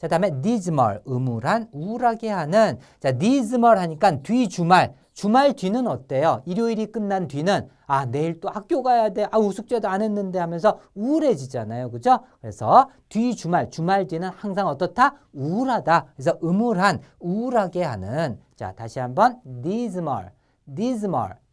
자, 다음에 니즈멀, 음울한, 우울하게 하는. 자, 니즈멀 하니까 뒤 주말. 주말 뒤는 어때요? 일요일이 끝난 뒤는 아, 내일 또 학교 가야 돼. 아, 우숙제도 안 했는데 하면서 우울해지잖아요. 그죠? 그래서 뒤 주말, 주말 뒤는 항상 어떻다? 우울하다. 그래서 음울한, 우울하게 하는. 자, 다시 한번 니즈멀, 니즈멀,